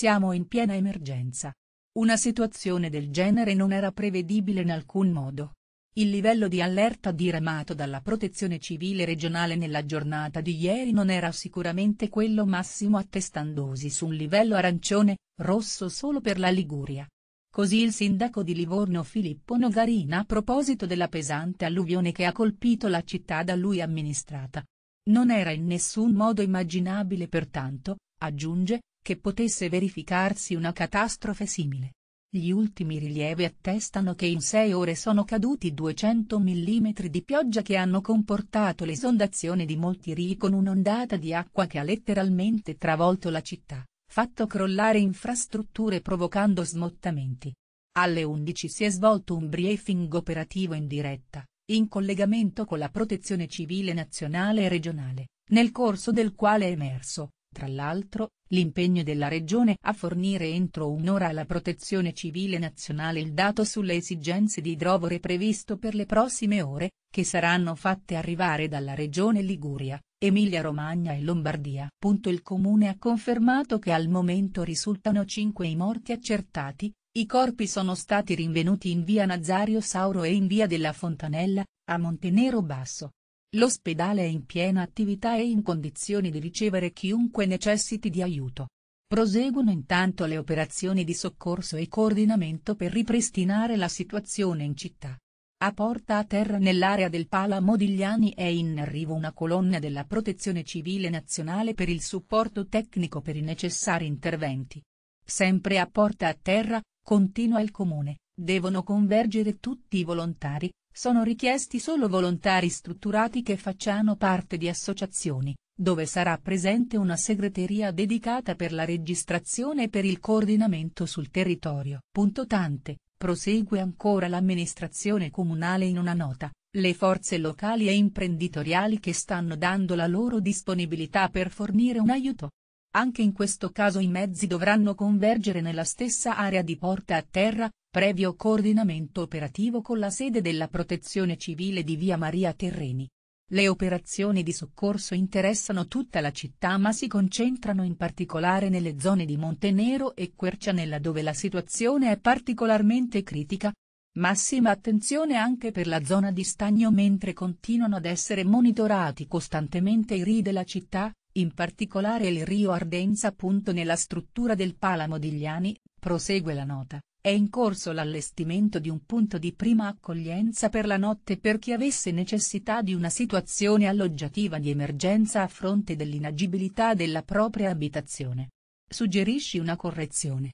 Siamo in piena emergenza. Una situazione del genere non era prevedibile in alcun modo. Il livello di allerta diramato dalla protezione civile regionale nella giornata di ieri non era sicuramente quello massimo attestandosi su un livello arancione, rosso solo per la Liguria. Così il sindaco di Livorno Filippo Nogarina a proposito della pesante alluvione che ha colpito la città da lui amministrata. Non era in nessun modo immaginabile pertanto, aggiunge, che potesse verificarsi una catastrofe simile. Gli ultimi rilievi attestano che in sei ore sono caduti 200 mm di pioggia che hanno comportato l'esondazione di molti rii con un'ondata di acqua che ha letteralmente travolto la città, fatto crollare infrastrutture provocando smottamenti. Alle 11 si è svolto un briefing operativo in diretta, in collegamento con la Protezione Civile Nazionale e Regionale, nel corso del quale è emerso, tra l'altro, l'impegno della Regione a fornire entro un'ora alla Protezione Civile Nazionale il dato sulle esigenze di idrovore previsto per le prossime ore, che saranno fatte arrivare dalla Regione Liguria, Emilia-Romagna e Lombardia. Il Comune ha confermato che al momento risultano 5 i morti accertati, i corpi sono stati rinvenuti in via Nazario Sauro e in via della Fontanella, a Montenero Basso. L'ospedale è in piena attività e in condizioni di ricevere chiunque necessiti di aiuto. Proseguono intanto le operazioni di soccorso e coordinamento per ripristinare la situazione in città. A porta a terra nell'area del Pala Modigliani è in arrivo una colonna della Protezione Civile Nazionale per il supporto tecnico per i necessari interventi. Sempre a porta a terra, continua il comune, devono convergere tutti i volontari, sono richiesti solo volontari strutturati che facciano parte di associazioni, dove sarà presente una segreteria dedicata per la registrazione e per il coordinamento sul territorio. Punto tante, prosegue ancora l'amministrazione comunale in una nota, le forze locali e imprenditoriali che stanno dando la loro disponibilità per fornire un aiuto, anche in questo caso i mezzi dovranno convergere nella stessa area di porta a terra, previo coordinamento operativo con la sede della Protezione Civile di Via Maria Terreni. Le operazioni di soccorso interessano tutta la città ma si concentrano in particolare nelle zone di Montenero e Quercianella dove la situazione è particolarmente critica. Massima attenzione anche per la zona di stagno mentre continuano ad essere monitorati costantemente i ri della città, in particolare il Rio Ardenza. Nella struttura del Pala Modigliani, prosegue la nota, è in corso l'allestimento di un punto di prima accoglienza per la notte per chi avesse necessità di una situazione alloggiativa di emergenza a fronte dell'inagibilità della propria abitazione. Suggerisci una correzione.